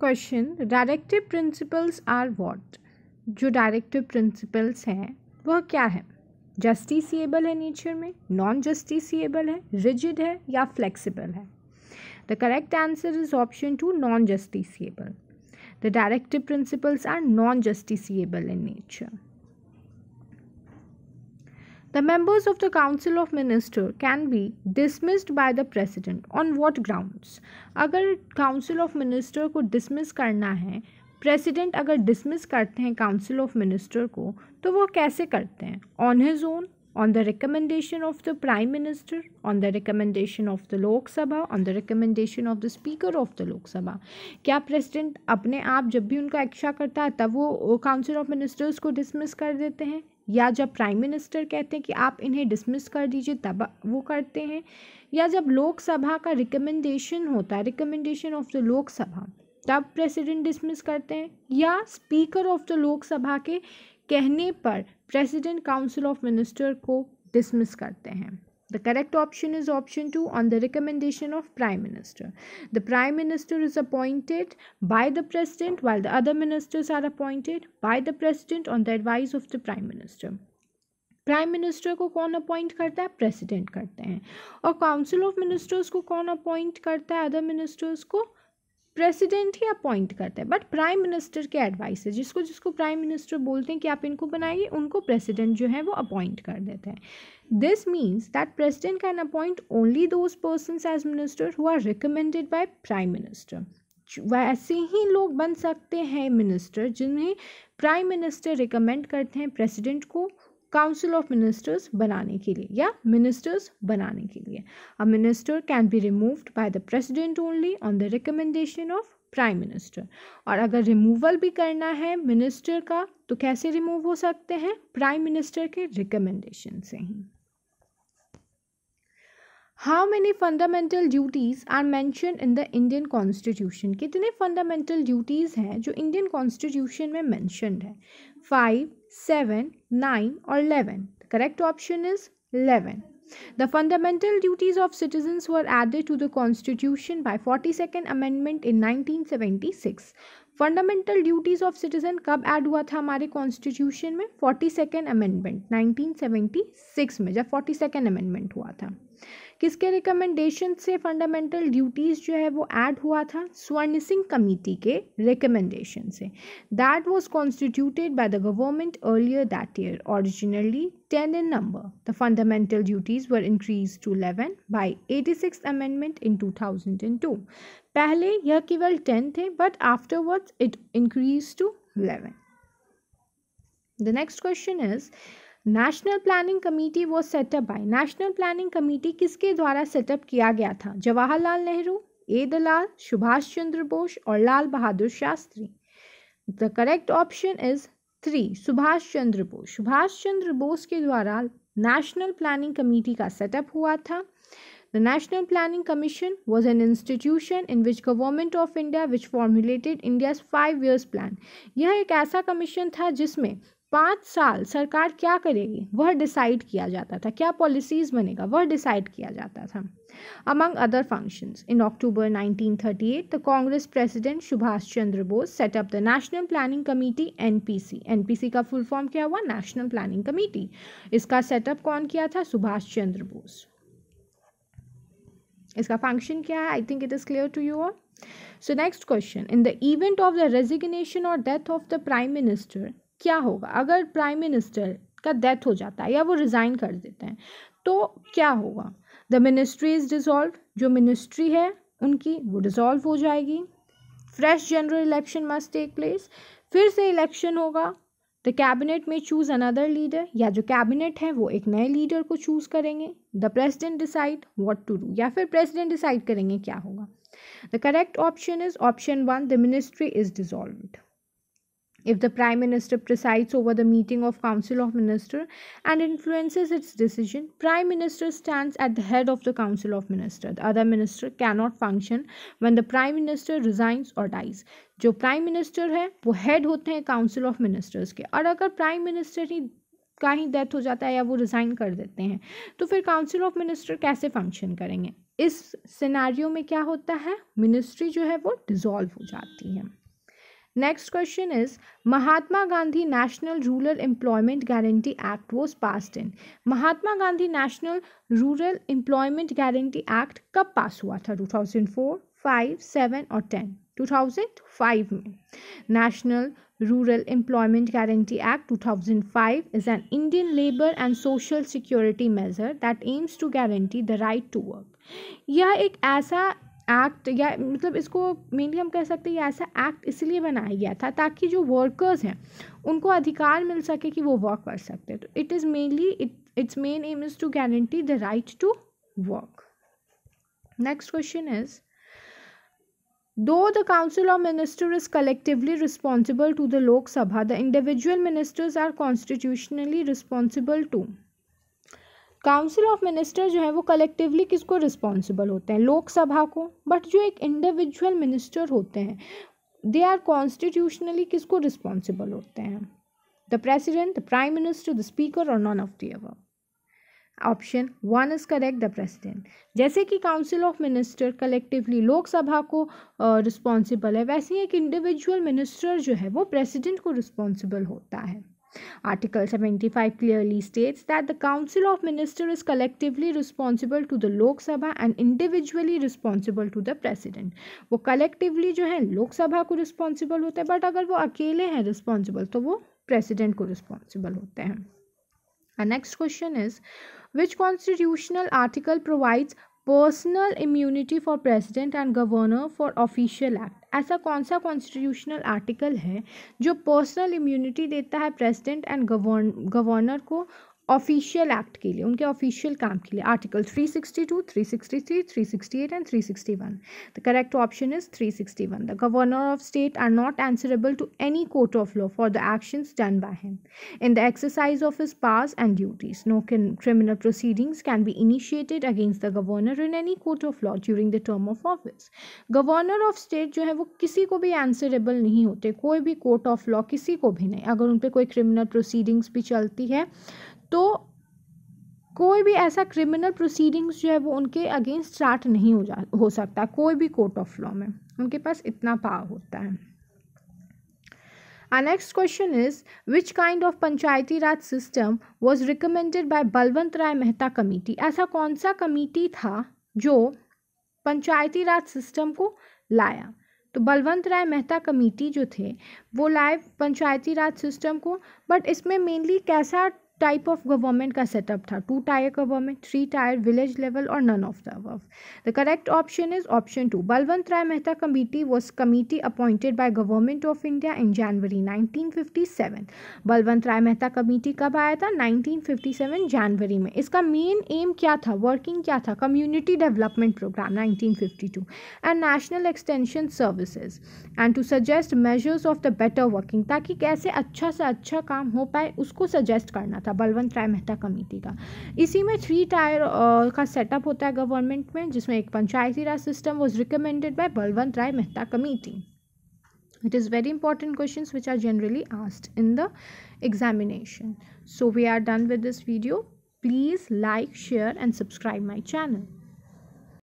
Question directive principles are what जो directive principles हैं वह क्या है जस्टिसिएबल है नेचर में नॉन जस्टिसिएबल है रिजिड है या फ्लेक्सिबल है the correct answer is option two non justiciable the directive principles are non justiciable in nature The members of the Council of Minister can be dismissed by the President on what grounds? अगर Council of Minister को dismiss करना है President अगर dismiss करते हैं Council of Minister को तो वो कैसे करते हैं On his own, on the recommendation of the prime minister on the recommendation of the lok sabha on the recommendation of the speaker of the lok sabha क्या President अपने आप जब भी उनका इच्छा करता है तब वो Council of Ministers को dismiss कर देते हैं या जब प्राइम मिनिस्टर कहते हैं कि आप इन्हें डिसमिस कर दीजिए तब वो करते हैं या जब लोकसभा का रिकमेंडेशन होता है रिकमेंडेशन ऑफ द लोकसभा तब प्रेसिडेंट डिसमिस करते हैं या स्पीकर ऑफ द लोकसभा के कहने पर प्रेसिडेंट काउंसिल ऑफ मिनिस्टर को डिसमिस करते हैं The correct option is option 2 on the recommendation of Prime Minister. The Prime Minister is appointed by the President while the other ministers are appointed by the President on the advice of the Prime Minister. Prime minister को कौन appoint करता है president करते हैं और council of ministers को कौन appoint करता है अदर मिनिस्टर्स को प्रेसिडेंट ही अपॉइंट करता है बट प्राइम मिनिस्टर के एडवाइस है जिसको जिसको प्राइम मिनिस्टर बोलते हैं कि आप इनको बनाइए उनको प्रेसिडेंट जो है वो अपॉइंट कर देते हैं this means that president can appoint only those person as minister who are recommended by prime minister वैसे ही लोग बन सकते हैं मिनिस्टर जिन्हें प्राइम मिनिस्टर रिकमेंड करते हैं प्रेसिडेंट को काउंसिल ऑफ मिनिस्टर्स बनाने के लिए या मिनिस्टर्स बनाने के लिए a minister can be removed by the president only on the recommendation of prime minister और अगर रिमूवल भी करना है मिनिस्टर का तो कैसे रिमूव हो सकते हैं प्राइम मिनिस्टर के रिकमेंडेशन से ही how many fundamental duties are mention in the Indian constitution कितने फंडामेंटल ड्यूटीज़ हैं जो इंडियन कॉन्स्टिट्यूशन में मैंशनड है फाइव सेवन नाइन और eleven correct option is eleven The fundamental duties of citizens were added to the Constitution by Forty Second Amendment in 1976. Fundamental duties of citizen कब add हुआ था हमारे Constitution में forty second amendment 1976 में जब Forty Second Amendment हुआ था किसके रिकमेंडेशन से फंडामेंटल ड्यूटीज़ जो है वो ऐड हुआ था स्वर्ण सिंह कमेटी के रिकमेंडेशन से that was constituted by the government earlier that year originally ten in number the fundamental duties were increase to eleven by eighty six amendment in two thousand and two पहले यह केवल ten थे but afterwards it increase to eleven the next question is national planning committee वो setup by national planning committee किसके द्वारा setup किया गया था जवाहरलाल नेहरू ए दलाल सुभाष चंद्र बोस और Lal Bahadur Shastri the correct option is three Subhash Chandra Bose Subhash Chandra Bose के द्वारा नेशनल प्लानिंग कमेटी का सेटअप हुआ था the national planning commission was an institution in which government of India which formulated India five years plan यह एक ऐसा कमीशन था जिसमें पाँच साल सरकार क्या करेगी वह डिसाइड किया जाता था क्या पॉलिसीज़ बनेगा वह डिसाइड किया जाता था among other functions. In October 1938, the Congress President Subhash Chandra Bose set up the National Planning Committee (NPC). NPC का फुल फॉर्म क्या हुआ नेशनल प्लानिंग कमेटी इसका सेटअप कौन किया था सुभाष चंद्र बोस इसका फंक्शन क्या है I think it is clear to you all so next question in the event of the resignation और death of the prime minister क्या होगा अगर प्राइम मिनिस्टर का डेथ हो जाता है या वो रिज़ाइन कर देते हैं तो क्या होगा द मिनिस्ट्री इज़ डिज़ोल्व जो मिनिस्ट्री है उनकी वो डिज़ोल्व हो जाएगी fresh general election must take place फिर से इलेक्शन होगा the cabinet may choose another leader या जो कैबिनेट है वो एक नए लीडर को चूज़ करेंगे the president decide what to do या फिर प्रेसिडेंट डिसाइड करेंगे क्या होगा the correct option is option one the ministry is dissolved if the prime minister presides over the meeting of council of minister and influences its decision prime minister stands at the head of the council of minister the other minister cannot function when the prime minister resigns or dies jo prime minister hai wo head hote hain council of ministers ke aur agar prime minister hi का ही death हो जाता है या वो resign कर देते हैं तो फिर काउंसिल ऑफ मिनिस्टर कैसे फंक्शन करेंगे इस सिनेरियो में क्या होता है मिनिस्ट्री जो है वो डिज़ोल्व हो जाती है Next question is Mahatma Gandhi National Rural Employment Guarantee Act was passed in. Mahatma Gandhi National Rural Employment Guarantee Act कब पास हुआ था 2004, 5, 7 और 10? 2005 में national rural employment guarantee act 2005 is an Indian labor and social security measure that aims to guarantee the right to work. यह एक ऐसा act या मतलब इसको मेनली हम कह सकते हैं ऐसा एक्ट इसलिए बनाया गया था ताकि जो वर्कर्स हैं उनको अधिकार मिल सके कि वो वर्क कर सकते तो it is mainly it its main aim is to guarantee the right to work next question is दो the council of minister is collectively responsible to the Lok Sabha the individual ministers are constitutionally responsible to council of minister जो है वो collectively किसको responsible होते हैं लोकसभा को but जो एक इंडिविजुअल मिनिस्टर होते हैं दे आर कॉन्स्टिट्यूशनली किसको रिस्पॉन्सिबल होते हैं the president the prime minister the speaker और none of the above option one is correct the president जैसे कि council of minister collectively Lok Sabha को रिस्पॉन्सिबल uh, है वैसे ही एक इंडिविजुअल मिनिस्टर जो है वो प्रेसिडेंट को रिस्पॉन्सिबल होता है Article 75 clearly states that the Council of Ministers is collectively responsible to the Lok Sabha and individually responsible to the President. वो collectively जो है लोक सभा को responsible होते हैं but अगर वो अकेले हैं responsible तो वो President को responsible होते हैं Our next question is which constitutional article provides personal immunity for president and governor for official act ऐसा कौन सा कॉन्स्टिट्यूशनल आर्टिकल है जो पर्सनल इम्यूनिटी देता है प्रेसिडेंट एंड गवर्नर को ऑफिशियल एक्ट के लिए उनके ऑफिशियल काम के लिए article 362, 363, 368 and 361 the correct option is 361 the governor of state are not answerable to any court of law for the actions done by him in the exercise of his powers and duties no can criminal proceedings can be initiated against the governor in any court of law during the term of office governor of state जो है वो किसी को भी answerable नहीं होते कोई भी कोर्ट ऑफ लॉ किसी को भी नहीं अगर उन पर कोई क्रिमिनल प्रोसीडिंग्स भी चलती है तो कोई भी ऐसा क्रिमिनल प्रोसीडिंग्स जो है वो उनके अगेंस्ट स्टार्ट नहीं हो जा हो सकता कोई भी कोर्ट ऑफ लॉ में उनके पास इतना पावर होता है next question is which kind of Panchayati Raj system was recommended by Balwant Rai Mehta committee ऐसा कौन सा कमेटी था जो पंचायती राज सिस्टम को लाया तो बलवंत राय मेहता कमेटी जो थे वो लाए पंचायती राज सिस्टम को बट इसमें मेनली कैसा टाइप ऑफ गवर्नमेंट का सेटअप था two tier government three tier village level और none of the above the correct option is option two Balwant Rai Mehta committee was committee appointed by government of India in January nineteen fifty seven Balwant Rai Mehta committee कब आया था nineteen fifty seven जनवरी में इसका main M क्या था working क्या था community development programme nineteen fifty two and national extension services and to suggest measures of the better working ताकि कैसे अच्छा से अच्छा काम हो पाए उसको सजेस्ट करना था था बलवंत राय मेहता कमेटी का इसी में थ्री टायर uh, का सेटअप होता है गवर्नमेंट में जिसमें एक Panchayati Raj system was recommended by Balwant Rai Mehta committee it is very important question which are generally asked in the examination so we are done with this video please like share and subscribe my channel